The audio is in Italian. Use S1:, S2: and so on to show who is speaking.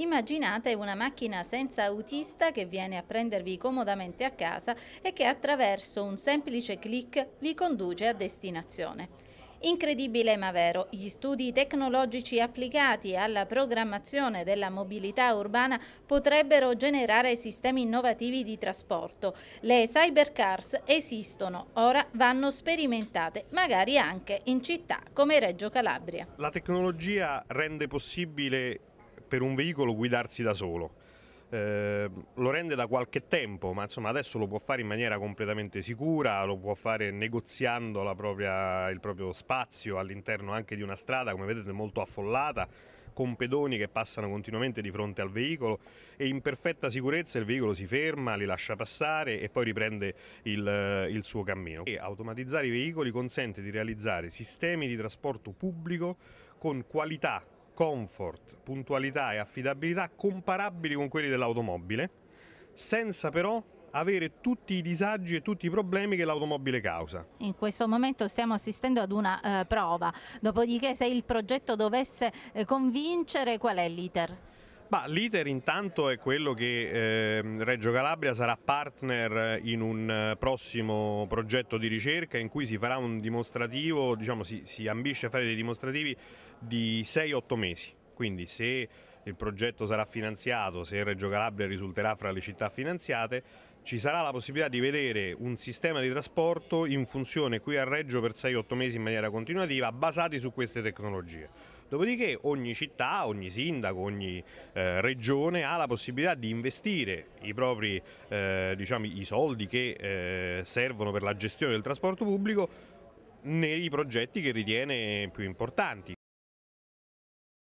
S1: Immaginate una macchina senza autista che viene a prendervi comodamente a casa e che attraverso un semplice clic vi conduce a destinazione. Incredibile ma vero, gli studi tecnologici applicati alla programmazione della mobilità urbana potrebbero generare sistemi innovativi di trasporto. Le cybercars esistono, ora vanno sperimentate, magari anche in città come Reggio Calabria.
S2: La tecnologia rende possibile per un veicolo guidarsi da solo. Eh, lo rende da qualche tempo, ma insomma adesso lo può fare in maniera completamente sicura, lo può fare negoziando propria, il proprio spazio all'interno anche di una strada, come vedete molto affollata, con pedoni che passano continuamente di fronte al veicolo e in perfetta sicurezza il veicolo si ferma, li lascia passare e poi riprende il, il suo cammino. E automatizzare i veicoli consente di realizzare sistemi di trasporto pubblico con qualità comfort, puntualità e affidabilità comparabili con quelli dell'automobile, senza però avere tutti i disagi e tutti i problemi che l'automobile causa.
S1: In questo momento stiamo assistendo ad una eh, prova, dopodiché se il progetto dovesse eh, convincere qual è l'iter?
S2: l'iter intanto è quello che eh, Reggio Calabria sarà partner eh, in un eh, prossimo progetto di ricerca in cui si farà un dimostrativo, diciamo si, si ambisce a fare dei dimostrativi di 6-8 mesi, quindi se il progetto sarà finanziato, se Reggio Calabria risulterà fra le città finanziate, ci sarà la possibilità di vedere un sistema di trasporto in funzione qui a Reggio per 6-8 mesi in maniera continuativa basati su queste tecnologie. Dopodiché ogni città, ogni sindaco, ogni eh, regione ha la possibilità di investire i propri eh, diciamo, i soldi che eh, servono per la gestione del trasporto pubblico nei progetti che ritiene più importanti.